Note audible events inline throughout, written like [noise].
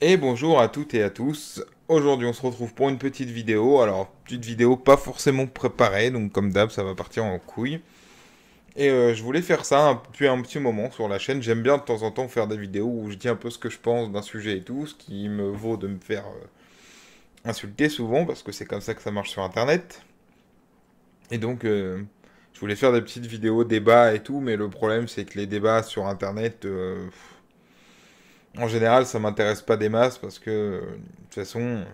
Et bonjour à toutes et à tous. Aujourd'hui, on se retrouve pour une petite vidéo. Alors, petite vidéo pas forcément préparée, donc comme d'hab, ça va partir en couille. Et euh, je voulais faire ça depuis un petit moment sur la chaîne. J'aime bien de temps en temps faire des vidéos où je dis un peu ce que je pense d'un sujet et tout, ce qui me vaut de me faire euh, insulté souvent parce que c'est comme ça que ça marche sur internet. Et donc euh, je voulais faire des petites vidéos débats et tout, mais le problème c'est que les débats sur internet euh, en général ça m'intéresse pas des masses parce que euh, de toute façon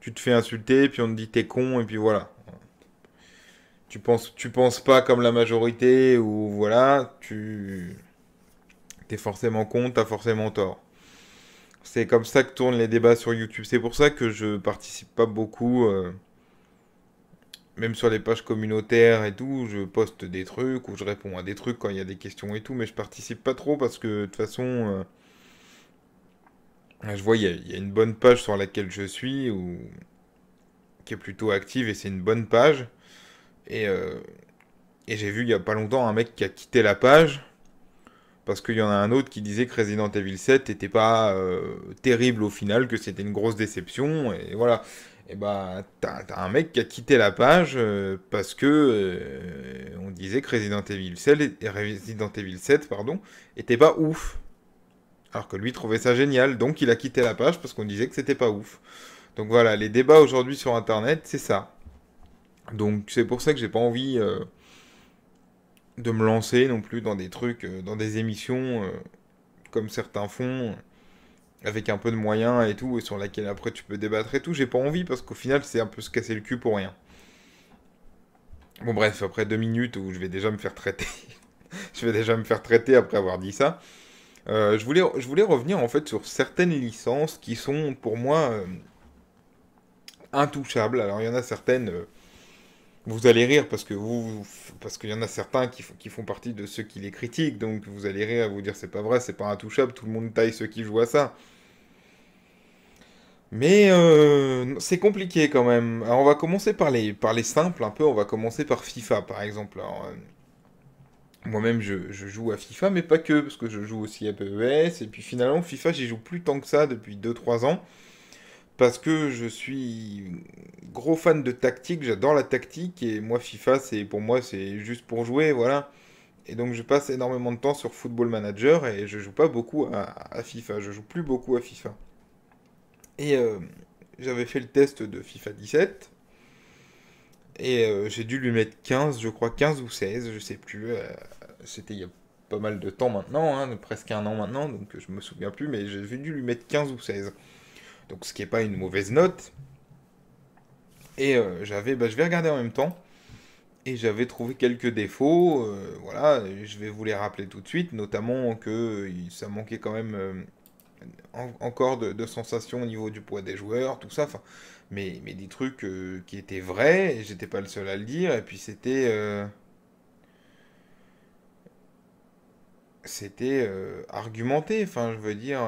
tu te fais insulter puis on te dit t'es con et puis voilà. Tu penses, tu penses pas comme la majorité ou voilà, tu es forcément con, t'as forcément tort. C'est comme ça que tournent les débats sur YouTube. C'est pour ça que je participe pas beaucoup. Euh, même sur les pages communautaires et tout, je poste des trucs ou je réponds à des trucs quand il y a des questions et tout, mais je participe pas trop parce que de toute façon, euh, je vois, il y, a une bonne page sur laquelle je suis ou qui est plutôt active et c'est une bonne page. Et, euh, et j'ai vu il y a pas longtemps un mec qui a quitté la page parce qu'il y en a un autre qui disait que Resident Evil 7 n'était pas euh, terrible au final, que c'était une grosse déception, et voilà. Et eh bah, ben, t'as, un mec qui a quitté la page euh, parce que euh, on disait que Resident Evil 7, Resident Evil 7 pardon, était pas ouf. Alors que lui trouvait ça génial, donc il a quitté la page parce qu'on disait que c'était pas ouf. Donc voilà, les débats aujourd'hui sur internet, c'est ça. Donc c'est pour ça que j'ai pas envie de me lancer non plus dans des trucs, euh, dans des émissions euh, comme certains font, euh, avec un peu de moyens et tout, et sur laquelle après tu peux débattre et tout. J'ai pas envie parce qu'au final, c'est un peu se casser le cul pour rien. Bon, bref, après deux minutes où je vais déjà me faire traiter, [laughs] je vais déjà me faire traiter après avoir dit ça. je, voulais, je voulais revenir en fait sur certaines licences qui sont pour moi intouchables. Alors il y en a certaines. Vous allez rire parce que vous, parce qu'il y en a certains qui, qui, font partie de ceux qui les critiquent, donc vous allez rire à vous dire c'est pas vrai, c'est pas intouchable, tout le monde taille ceux qui jouent à ça. Mais euh, c'est compliqué quand même. Alors on va commencer par les, par les simples un peu, on va commencer par FIFA par exemple. Euh, moi-même, je, je, joue à FIFA, mais pas que, parce que je joue aussi à PES, et puis finalement, FIFA, j'y joue plus tant que ça depuis 2-3 ans parce que je suis gros fan de tactique, j'adore la tactique et moi FIFA c'est pour moi c'est juste pour jouer voilà. Et donc je passe énormément de temps sur Football Manager et je joue pas beaucoup à, FIFA, je joue plus beaucoup à FIFA. Et euh, j'avais fait le test de FIFA 17 et euh, j'ai dû lui mettre 15, je crois 15 ou 16, je sais plus. Euh, c'était il y a pas mal de temps maintenant, hein, presque un an maintenant, donc je me souviens plus, mais j'ai dû lui mettre 15 ou 16 donc ce qui n'est pas une mauvaise note. Et euh, j'avais, bah, je vais regarder en même temps, et j'avais trouvé quelques défauts, euh, voilà, je vais vous les rappeler tout de suite, notamment que ça manquait quand même euh, encore de, sensations au niveau du poids des joueurs, tout ça, mais, mais des trucs qui étaient vrais, et j'étais pas le seul à le dire, et puis c'était... c'était argumenté, enfin je veux dire...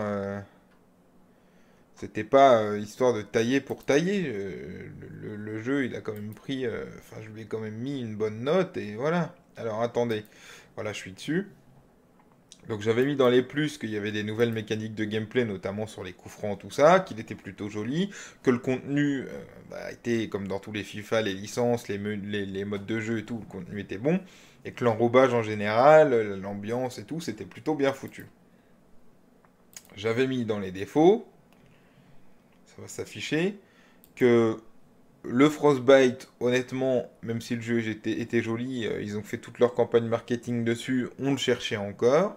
C'était pas euh, histoire de tailler pour tailler. Euh, le, jeu, il a quand même pris. Euh, enfin, je lui ai quand même mis une bonne note et voilà. Alors attendez. Voilà, je suis dessus. Donc j'avais mis dans les plus qu'il y avait des nouvelles mécaniques de gameplay, notamment sur les coups francs, tout ça, qu'il était plutôt joli, que le contenu bah, était, comme dans tous les FIFA, les licences, les, les, les, modes de jeu et tout, le contenu était bon, et que l'enrobage en général, l'ambiance et tout, c'était plutôt bien foutu. J'avais mis dans les défauts ça va s'afficher. Que le Frostbite, honnêtement, même si le jeu était, joli, euh, ils ont fait toute leur campagne marketing dessus, on le cherchait encore.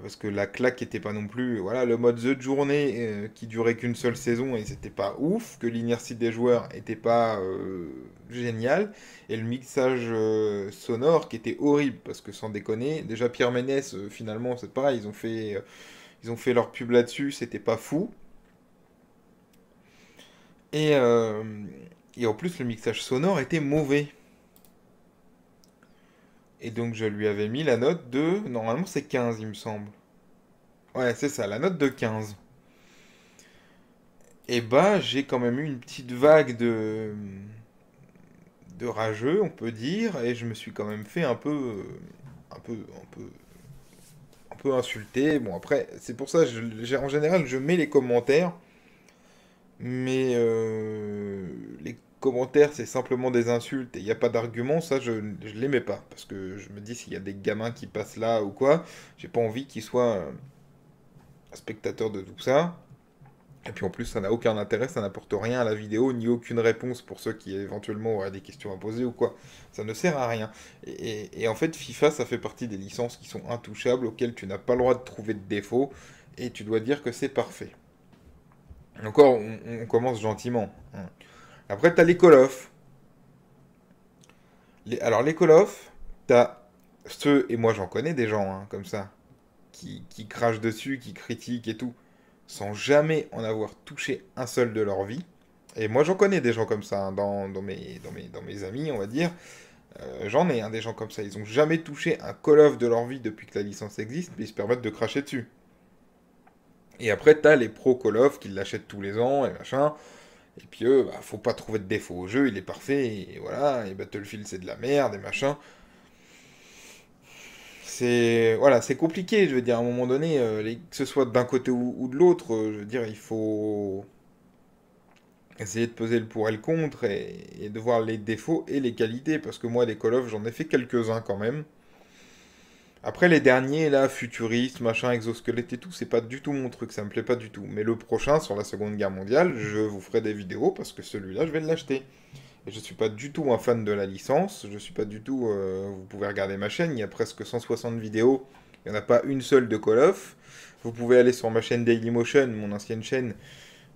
Parce que la claque n'était pas non plus. Voilà, le mode The Journey euh, qui durait qu'une seule saison et c'était pas ouf, que l'inertie des joueurs n'était pas euh, géniale, et le mixage sonore qui était horrible, parce que sans déconner, déjà Pierre Ménès, finalement, c'est pareil, ils ont fait, ils ont fait leur pub là-dessus, c'était pas fou. Euh, et, en plus, le mixage sonore était mauvais. Et donc, je lui avais mis la note de. Normalement, c'est 15, il me semble. Ouais, c'est ça, la note de 15. Et bah, j'ai quand même eu une petite vague de. de rageux, on peut dire, et je me suis quand même fait un peu. un peu. un peu. un peu insulté. Bon, après, c'est pour ça, je, en général, je mets les commentaires mais euh, les commentaires, c'est simplement des insultes et il n'y a pas d'argument, ça, je ne l'aimais pas. Parce que je me dis, s'il y a des gamins qui passent là ou quoi, j'ai pas envie qu'ils soient euh, spectateurs de tout ça. Et puis en plus, ça n'a aucun intérêt, ça n'apporte rien à la vidéo, ni aucune réponse pour ceux qui éventuellement auraient des questions à poser ou quoi. Ça ne sert à rien. et en fait, FIFA, ça fait partie des licences qui sont intouchables, auxquelles tu n'as pas le droit de trouver de défaut, et tu dois dire que c'est parfait. Encore, on, commence gentiment. Après, tu as les call -off. alors, les call tu as ceux, et moi j'en connais des gens hein, comme ça, qui, crachent dessus, qui critiquent et tout, sans jamais en avoir touché un seul de leur vie. Et moi, j'en connais des gens comme ça, hein, dans, mes, dans, mes, amis, on va dire. Euh, j'en ai hein, des gens comme ça. Ils n'ont jamais touché un Call of de leur vie depuis que la licence existe, mais ils se permettent de cracher dessus. Et après, t'as les pro Call of qui l'achètent tous les ans et machin. Et puis eux, bah, faut pas trouver de défaut au jeu, il est parfait, et voilà, et Battlefield c'est de la merde, et machin. C'est voilà, c'est compliqué, je veux dire, à un moment donné, euh, que ce soit d'un côté ou, de l'autre, euh, je veux dire, il faut essayer de peser le pour et le contre, et, de voir les défauts et les qualités, parce que moi, des Call of, j'en ai fait quelques-uns quand même. Après les derniers, là, futuriste, machin, exosquelette et tout, c'est pas du tout mon truc, ça me plaît pas du tout. Mais le prochain, sur la Seconde Guerre mondiale, je vous ferai des vidéos parce que celui-là, je vais l'acheter. Et je suis pas du tout un fan de la licence, je suis pas du tout... Euh, vous pouvez regarder ma chaîne, il y a presque 160 vidéos, il n'y en a pas une seule de Call of. Vous pouvez aller sur ma chaîne Dailymotion, mon ancienne chaîne,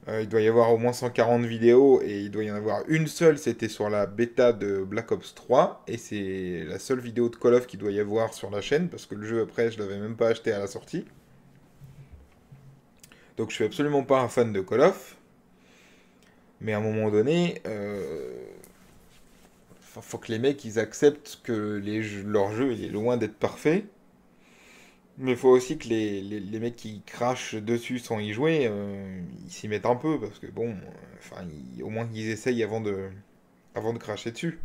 euh, il doit y avoir au moins 140 vidéos et il doit y en avoir une seule, c'était sur la bêta de Black Ops 3 et c'est la seule vidéo de Call of qu'il doit y avoir sur la chaîne parce que le jeu après je l'avais même pas acheté à la sortie. Donc je suis absolument pas un fan de Call of. Mais à un moment donné, euh... faut que les mecs ils acceptent que leur jeu est loin d'être parfait mais il faut aussi que les, les, mecs qui crachent dessus sans y jouer, euh, ils s'y mettent un peu, parce que bon, euh, enfin, au moins qu'ils essayent avant de, avant de cracher dessus.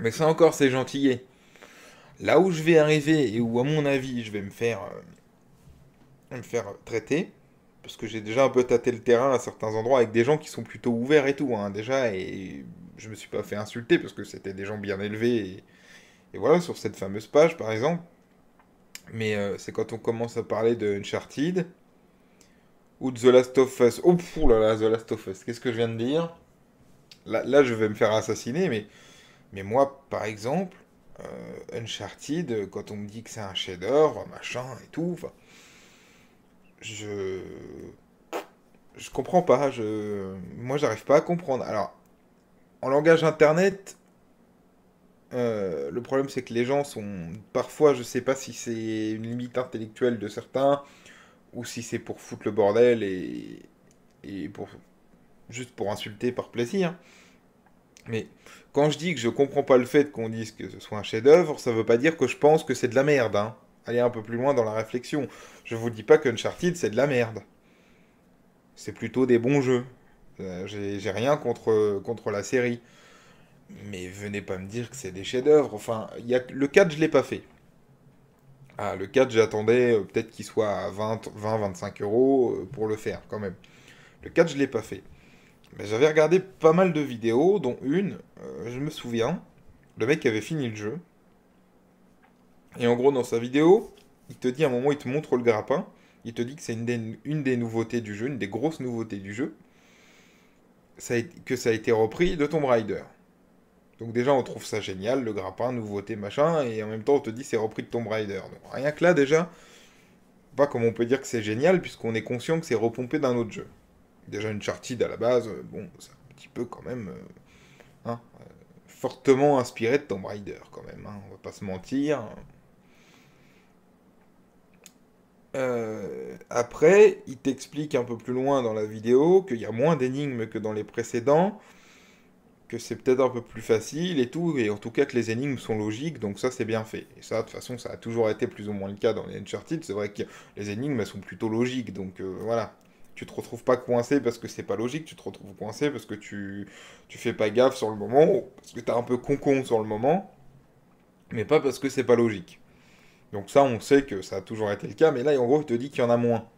Mais ça encore, c'est gentillet. Là où je vais arriver et où, à mon avis, je vais me faire, euh, me faire traiter, parce que j'ai déjà un peu tâté le terrain à certains endroits avec des gens qui sont plutôt ouverts et tout, hein, déjà, et je me suis pas fait insulter parce que c'était des gens bien élevés, et voilà, sur cette fameuse page, par exemple mais euh, c'est quand on commence à parler de Uncharted ou de The Last of Us. Oh là là, The Last of Us, qu'est-ce que je viens de dire là, je vais me faire assassiner, mais, moi, par exemple, euh, Uncharted, quand on me dit que c'est un chef machin et tout, je. Je comprends pas, je. Moi, j'arrive pas à comprendre. Alors, en langage internet, euh, le problème, c'est que les gens sont. Parfois, je sais pas si c'est une limite intellectuelle de certains, ou si c'est pour foutre le bordel et. juste pour insulter par plaisir. Mais quand je dis que je comprends pas le fait qu'on dise que ce soit un chef-d'œuvre, ça veut pas dire que je pense que c'est de la merde, hein. Allez un peu plus loin dans la réflexion. Je vous dis pas Uncharted, c'est de la merde. C'est plutôt des bons jeux. Euh, j'ai rien contre, contre la série mais venez pas me dire que c'est des chefs-d'œuvre. Enfin, y a... le 4, je l'ai pas fait. Ah, le 4, j'attendais euh, peut-être qu'il soit à 20-25 euros euh, pour le faire, quand même. Le 4, je l'ai pas fait. Mais j'avais regardé pas mal de vidéos, dont une, euh, je me souviens, le mec avait fini le jeu. Et en gros, dans sa vidéo, il te dit à un moment, il te montre le grappin. Il te dit que c'est une des, nouveautés du jeu, une des grosses nouveautés du jeu. que ça a été repris de Tomb Raider. Donc déjà, on trouve ça génial, le grappin, nouveauté, machin, et en même temps, on te dit c'est repris de Tomb Raider. Donc rien que là, déjà, pas comme on peut dire que c'est génial, puisqu'on est conscient que c'est repompé d'un autre jeu. Déjà, une chartide à la base, euh, bon, c'est un petit peu quand même... Euh, hein, euh, fortement inspiré de Tomb Raider, quand même, hein, on va pas se mentir. après, il t'explique un peu plus loin dans la vidéo qu'il y a moins d'énigmes que dans les précédents, c'est peut-être un peu plus facile et tout, et en tout cas que les énigmes sont logiques, donc ça c'est bien fait. Et ça, de toute façon, ça a toujours été plus ou moins le cas dans les Uncharted, c'est vrai que les énigmes elles sont plutôt logiques, donc euh, voilà. Tu te retrouves pas coincé parce que c'est pas logique, tu te retrouves coincé parce que tu, tu fais pas gaffe sur le moment, parce que t'es un peu concon sur le moment, mais pas parce que c'est pas logique. Donc ça, on sait que ça a toujours été le cas, mais là, en gros, il te dit qu'il y en a moins.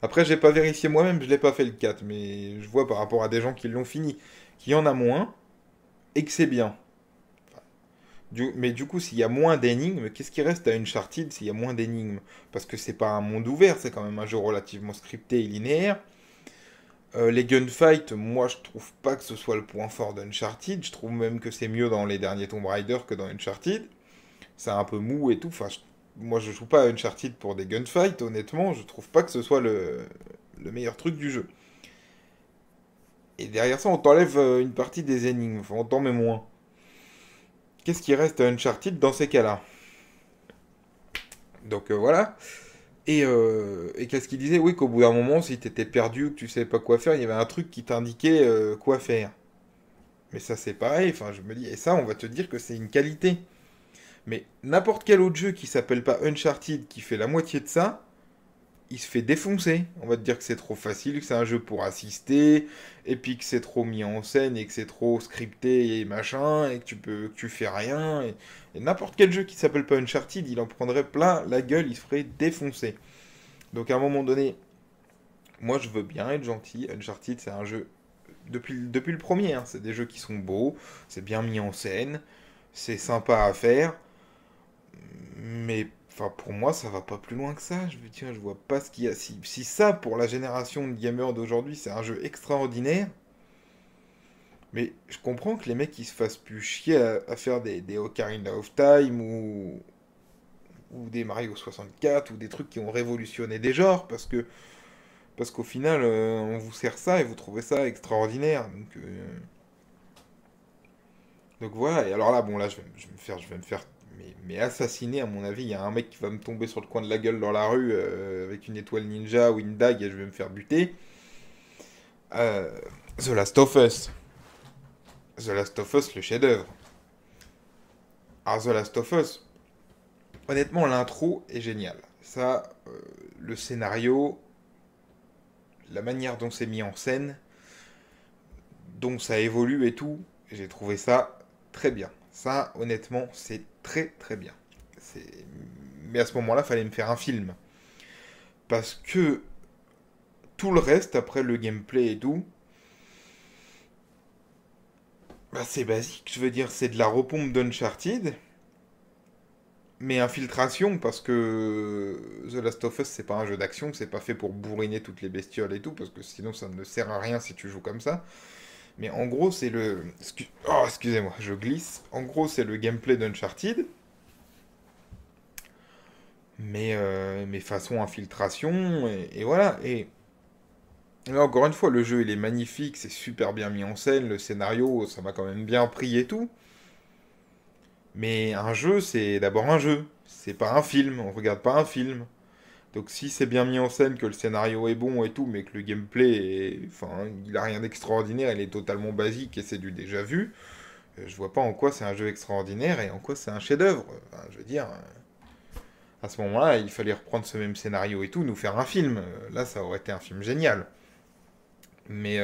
Après, j'ai pas vérifié moi-même, je l'ai pas fait le 4, mais je vois par rapport à des gens qui l'ont fini, qu'il y en a moins et que c'est bien. mais du coup, s'il y a moins d'énigmes, qu'est-ce qui reste à Uncharted s'il y a moins d'énigmes Parce que c'est pas un monde ouvert, c'est quand même un jeu relativement scripté et linéaire. Euh, les gunfights, moi je trouve pas que ce soit le point fort d'Uncharted. Je trouve même que c'est mieux dans les derniers Tomb Raider que dans Uncharted. C'est un peu mou et tout. Enfin, je, moi je joue pas à Uncharted pour des gunfights, honnêtement. Je trouve pas que ce soit le meilleur truc du jeu. Et derrière ça, on t'enlève euh, une partie des énigmes. Enfin, on t'en met moins. Qu'est-ce qui reste à Uncharted dans ces cas-là Donc euh, voilà. Et, euh, et qu'est-ce qu'il disait Oui, qu'au bout d'un moment, si t'étais perdu, que tu savais pas quoi faire, il y avait un truc qui t'indiquait quoi faire. Mais ça, c'est pareil. Enfin, je me dis, et ça, on va te dire que c'est une qualité. Mais n'importe quel autre jeu qui s'appelle pas Uncharted, qui fait la moitié de ça, il se fait défoncer. On va te dire que c'est trop facile, que c'est un jeu pour assister, et puis que c'est trop mis en scène, et que c'est trop scripté et machin, et que tu peux, tu fais rien. Et, n'importe quel jeu qui s'appelle pas Uncharted, il en prendrait plein la gueule, il se ferait défoncer. Donc à un moment donné, moi je veux bien être gentil. Uncharted, c'est un jeu depuis, depuis le premier. Hein, c'est des jeux qui sont beaux, c'est bien mis en scène, c'est sympa à faire, mais pour moi, ça va pas plus loin que ça. Je veux dire, je vois pas ce qu'il y a. Si, si, ça, pour la génération de gamers d'aujourd'hui, c'est un jeu extraordinaire. Mais je comprends que les mecs, ils se fassent plus chier à, faire des, Ocarina of Time ou, des Mario 64 ou des trucs qui ont révolutionné des genres parce que. Parce qu'au final, euh, on vous sert ça et vous trouvez ça extraordinaire. Donc, euh, donc voilà. Et alors là, bon, là, je vais me faire, je vais me faire mais, assassiné, à mon avis, il y a un mec qui va me tomber sur le coin de la gueule dans la rue euh, avec une étoile ninja ou une dague et je vais me faire buter. Euh, The Last of Us. The Last of Us, le chef-d'œuvre. Ah, The Last of Us, honnêtement, l'intro est géniale. Ça, euh, le scénario, la manière dont c'est mis en scène, dont ça évolue et tout, j'ai trouvé ça très bien. Ça, honnêtement, c'est très très bien. Mais à ce moment-là, fallait me faire un film. Parce que tout le reste, après le gameplay et tout, bah, c'est basique. Je veux dire, c'est de la repompe d'Uncharted. Mais infiltration, parce que The Last of Us, c'est pas un jeu d'action, c'est pas fait pour bourriner toutes les bestioles et tout, parce que sinon ça ne sert à rien si tu joues comme ça. Mais en gros, c'est le. Oh, excusez-moi, je glisse. En gros, c'est le gameplay d'Uncharted. Mais, euh, mais façon infiltration, et, voilà. Et encore une fois, le jeu, il est magnifique, c'est super bien mis en scène, le scénario, ça m'a quand même bien pris et tout. Mais un jeu, c'est d'abord un jeu. C'est pas un film, on regarde pas un film. Donc si c'est bien mis en scène, que le scénario est bon et tout, mais que le gameplay, enfin, il a rien d'extraordinaire, il est totalement basique et c'est du déjà vu, euh, je vois pas en quoi c'est un jeu extraordinaire et en quoi c'est un chef-d'œuvre. je veux dire, euh, à ce moment-là, il fallait reprendre ce même scénario et tout, nous faire un film. Euh, là, ça aurait été un film génial. Mais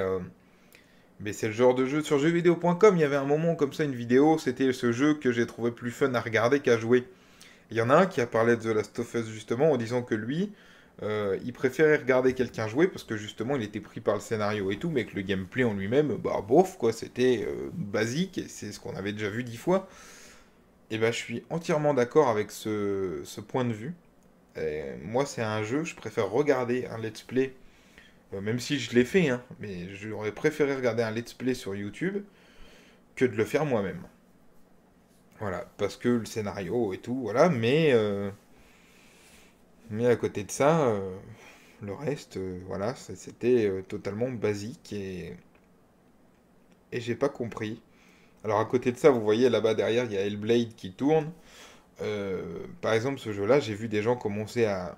mais c'est le genre de jeu sur jeuxvideo.com. Il y avait un moment comme ça, une vidéo, c'était ce jeu que j'ai trouvé plus fun à regarder qu'à jouer. Il y en a un qui a parlé de The Last of Us justement en disant que lui, euh, il préférait regarder quelqu'un jouer parce que justement il était pris par le scénario et tout, mais que le gameplay en lui-même, bah bof quoi, c'était euh, basique et c'est ce qu'on avait déjà vu dix fois. Et eh bah ben, je suis entièrement d'accord avec ce, point de vue. moi c'est un jeu, je préfère regarder un let's play, euh, même si je l'ai fait, hein, mais j'aurais préféré regarder un let's play sur YouTube que de le faire moi-même. Voilà, parce que le scénario et tout, voilà, mais. Euh, mais à côté de ça, euh, le reste, euh, voilà, c'était totalement basique et. Et j'ai pas compris. Alors à côté de ça, vous voyez là-bas derrière, il y a Hellblade qui tourne. par exemple, ce jeu-là, j'ai vu des gens commencer à,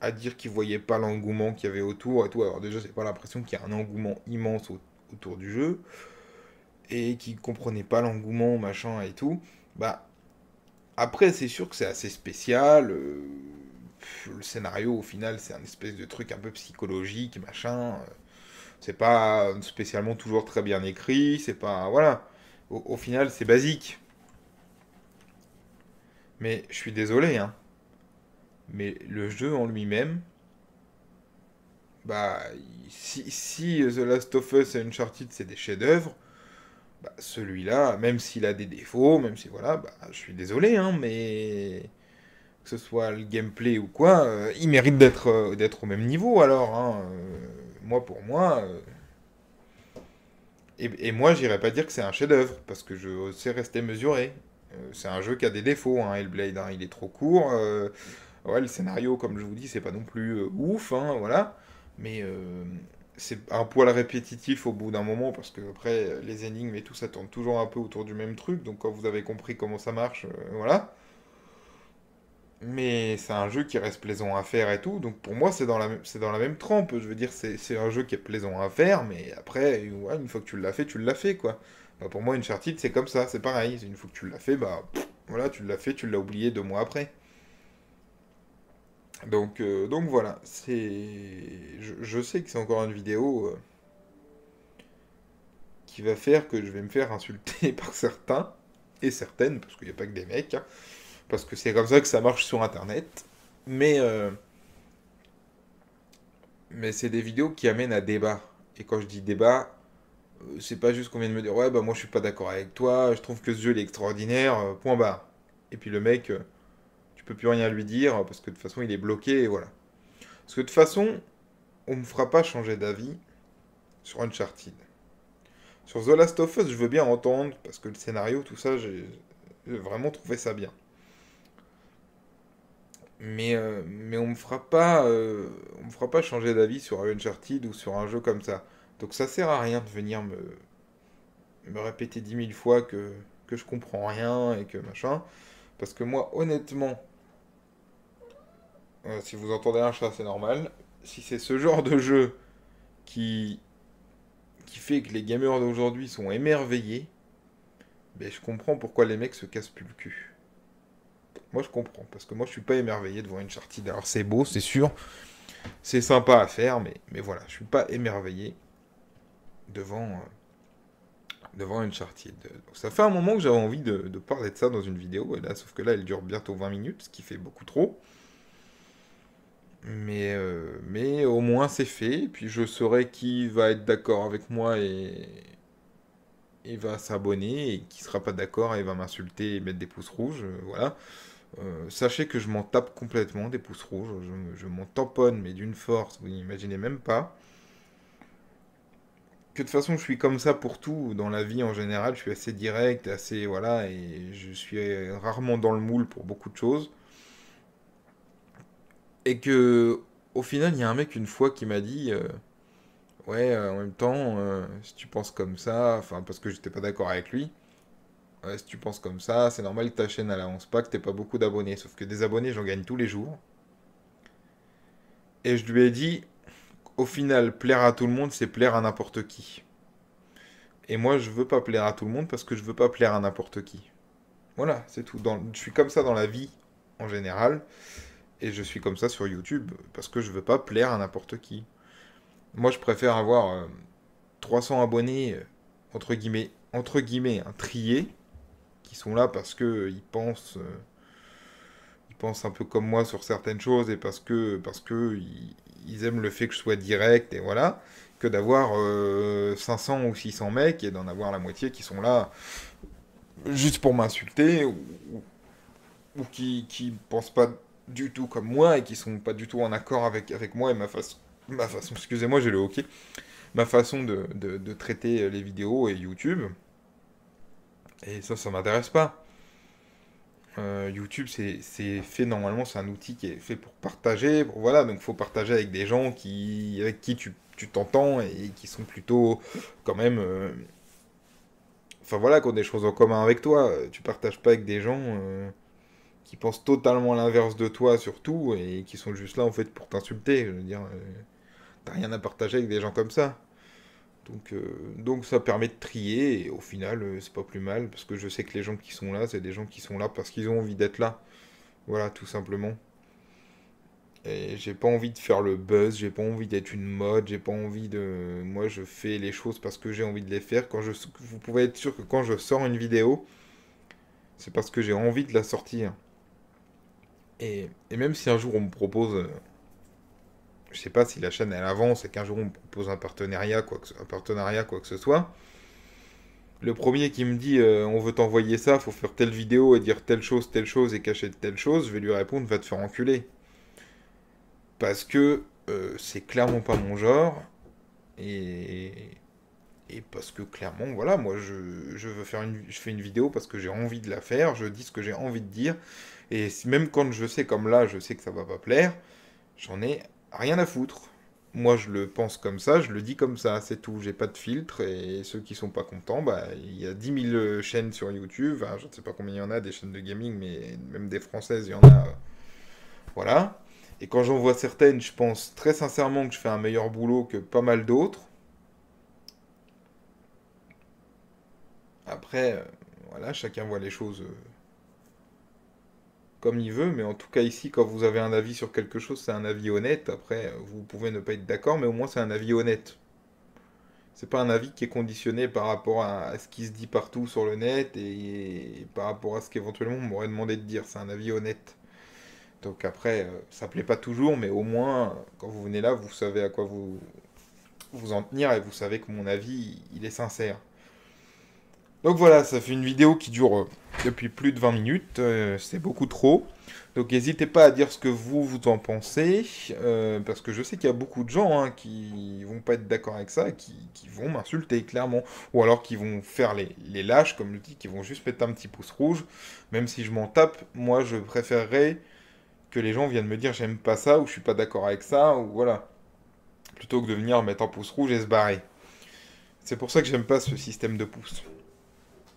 à dire qu'ils voyaient pas l'engouement qu'il y avait autour et tout. Alors déjà, j'ai pas l'impression qu'il y a un engouement immense autour du jeu et qui comprenait pas l'engouement, machin et tout, bah après c'est sûr que c'est assez spécial. Euh, le scénario au final c'est un espèce de truc un peu psychologique, machin. Euh, c'est pas spécialement toujours très bien écrit, c'est pas voilà. Au, final c'est basique. Mais je suis désolé hein. Mais le jeu en lui-même, bah, si, si, The Last of Us et Uncharted c'est des chefs-d'œuvre, bah, celui-là, même s'il a des défauts, même si voilà, bah, je suis désolé, hein, mais que ce soit le gameplay ou quoi, euh, il mérite d'être euh, d'être au même niveau. Alors, hein, euh, moi pour moi, et, moi j'irais pas dire que c'est un chef-d'œuvre parce que je sais rester mesuré. c'est un jeu qui a des défauts, hein, Hellblade, hein, il est trop court. ouais, le scénario, comme je vous dis, c'est pas non plus ouf, hein, voilà. Mais c'est un poil répétitif au bout d'un moment parce que après les énigmes et tout ça tourne toujours un peu autour du même truc donc quand vous avez compris comment ça marche euh, voilà mais c'est un jeu qui reste plaisant à faire et tout donc pour moi c'est dans la c'est dans la même trempe je veux dire c'est un jeu qui est plaisant à faire mais après une fois que tu l'as fait tu l'as fait quoi bah, pour moi une chartite c'est comme ça c'est pareil une fois que tu l'as fait bah voilà tu l'as fait tu l'as oublié deux mois après donc, euh, donc voilà, c'est. Je, sais que c'est encore une vidéo euh, qui va faire que je vais me faire insulter [laughs] par certains et certaines, parce qu'il n'y a pas que des mecs, hein, parce que c'est comme ça que ça marche sur internet. Mais, euh, mais c'est des vidéos qui amènent à débat. Et quand je dis débat, c'est pas juste qu'on vient de me dire ouais, bah moi je suis pas d'accord avec toi, je trouve que ce jeu est extraordinaire, point barre. Et puis le mec peux plus rien lui dire euh, parce que de toute façon il est bloqué et voilà. Parce que de toute façon, on me fera pas changer d'avis sur Uncharted. Sur The Last of Us, je veux bien entendre parce que le scénario, tout ça, j'ai vraiment trouvé ça bien. Mais, euh, mais on me fera pas euh, on me fera pas changer d'avis sur Uncharted ou sur un jeu comme ça. Donc ça sert à rien de venir me, me répéter dix mille fois que, que je comprends rien et que machin. Parce que moi, honnêtement, euh, si vous entendez un chat, c'est normal. Si c'est ce genre de jeu qui, qui fait que les gamers d'aujourd'hui sont émerveillés, ben je comprends pourquoi les mecs se cassent plus le cul. Moi, je comprends, parce que moi, je suis pas émerveillé devant une charte. Alors, c'est beau, c'est sûr, c'est sympa à faire, mais, voilà, je suis pas émerveillé devant, une euh, devant une ça fait un moment que j'avais envie de, parler de ça dans une vidéo, sauf que là, elle dure bientôt 20 minutes, ce qui fait beaucoup trop. Euh, mais, au moins c'est fait, puis je saurai qui va être d'accord avec moi et, et va s'abonner, et qui sera pas d'accord et va m'insulter et mettre des pouces rouges, euh, voilà. Euh, sachez que je m'en tape complètement des pouces rouges, je, m'en tamponne, mais d'une force, vous n'imaginez même pas. Que de toute façon je suis comme ça pour tout, dans la vie en général, je suis assez direct, assez, voilà, et je suis rarement dans le moule pour beaucoup de choses. Et que, au final, il y a un mec une fois qui m'a dit euh, Ouais, euh, en même temps, euh, si tu penses comme ça, enfin, parce que j'étais pas d'accord avec lui, ouais, si tu penses comme ça, c'est normal que ta chaîne à la que tu n'aies pas beaucoup d'abonnés. Sauf que des abonnés, j'en gagne tous les jours. Et je lui ai dit Au final, plaire à tout le monde, c'est plaire à n'importe qui. Et moi, je veux pas plaire à tout le monde parce que je veux pas plaire à n'importe qui. Voilà, c'est tout. je suis comme ça dans la vie en général. Et je suis comme ça sur YouTube parce que je veux pas plaire à n'importe qui. Moi, je préfère avoir 300 euh, abonnés, euh, entre guillemets, entre guillemets, un hein, trié, qui sont là parce que ils pensent, euh, ils pensent un peu comme moi sur certaines choses et parce que, parce que ils, aiment le fait que je sois direct et voilà, que d'avoir 500 ou 600 mecs et d'en avoir la moitié qui sont là juste pour m'insulter ou, ou qui, qui pensent pas du tout comme moi et qui sont pas du tout en accord avec, avec moi et ma façon. Ma façon, excusez-moi, j'ai le hockey. Ma façon de, traiter les vidéos et YouTube. Et ça, ça m'intéresse pas. Euh, YouTube, c'est fait normalement, c'est un outil qui est fait pour partager. voilà, donc faut partager avec des gens qui, avec qui tu t'entends et qui sont plutôt quand même. Euh, enfin voilà, qui ont des choses en commun avec toi. Tu partages pas avec des gens. Euh, qui pensent totalement l'inverse de toi surtout et qui sont juste là en fait pour t'insulter. Je veux dire, euh, t'as rien à partager avec des gens comme ça. Donc, euh, donc ça permet de trier et au final euh, c'est pas plus mal parce que je sais que les gens qui sont là, c'est des gens qui sont là parce qu'ils ont envie d'être là. Voilà, tout simplement. Et j'ai pas envie de faire le buzz, j'ai pas envie d'être une mode, j'ai pas envie de. Moi je fais les choses parce que j'ai envie de les faire. Quand je... Vous pouvez être sûr que quand je sors une vidéo, c'est parce que j'ai envie de la sortir et, même si un jour on me propose, euh, je sais pas si la chaîne elle avance et qu'un jour on me propose un partenariat, quoi que, un partenariat, quoi que ce soit, le premier qui me dit euh, on veut t'envoyer ça, faut faire telle vidéo et dire telle chose, telle chose et cacher telle chose, je vais lui répondre va te faire enculer. Parce que euh, c'est clairement pas mon genre et et parce que clairement, voilà, moi je, veux faire une, je fais une vidéo parce que j'ai envie de la faire, je dis ce que j'ai envie de dire, et même quand je sais comme là, je sais que ça va pas plaire, j'en ai rien à foutre. Moi je le pense comme ça, je le dis comme ça, c'est tout, j'ai pas de filtre, et ceux qui sont pas contents, bah il y a 10 000 euh, chaînes sur YouTube, je ne sais pas combien il y en a des chaînes de gaming, mais même des françaises, il y en a. Euh, voilà. Et quand j'en vois certaines, je pense très sincèrement que je fais un meilleur boulot que pas mal d'autres Après, euh, voilà, chacun voit les choses euh, comme il veut, mais en tout cas ici, quand vous avez un avis sur quelque chose, c'est un avis honnête. Après, euh, vous pouvez ne pas être d'accord, mais au moins c'est un avis honnête. C'est pas un avis qui est conditionné par rapport à, ce qui se dit partout sur le net et, par rapport à ce qu'éventuellement on m'aurait demandé de dire. C'est un avis honnête. Donc après, ça plaît pas toujours, mais au moins, quand vous venez là, vous savez à quoi vous vous en tenir et vous savez que mon avis, il est sincère. Donc voilà, ça fait une vidéo qui dure euh, depuis plus de 20 minutes, euh, c'est beaucoup trop. Donc n'hésitez pas à dire ce que vous, vous en pensez, euh, parce que je sais qu'il y a beaucoup de gens hein, qui vont pas être d'accord avec ça, qui, vont m'insulter clairement, ou alors qui vont faire les, lâches, comme je dis, qui vont juste mettre un petit pouce rouge, même si je m'en tape, moi je préférerais que les gens viennent me dire j'aime pas ça, ou je suis pas d'accord avec ça, ou voilà, plutôt que de venir mettre un pouce rouge et se barrer. C'est pour ça que j'aime pas ce système de pouces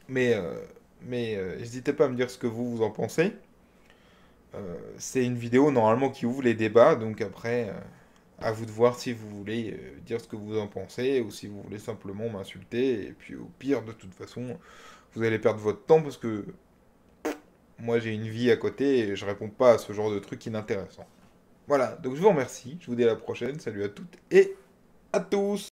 mais, euh, mais euh, n'hésitez pas à me dire ce que vous, vous en pensez. Euh, c'est une vidéo normalement qui ouvre les débats, donc après, à vous de voir si vous voulez dire ce que vous en pensez ou si vous voulez simplement m'insulter. Et puis au pire, de toute façon, vous allez perdre votre temps parce que moi j'ai une vie à côté et je réponds pas à ce genre de trucs inintéressants. Voilà, donc je vous remercie, je vous dis à la prochaine, salut à toutes et à tous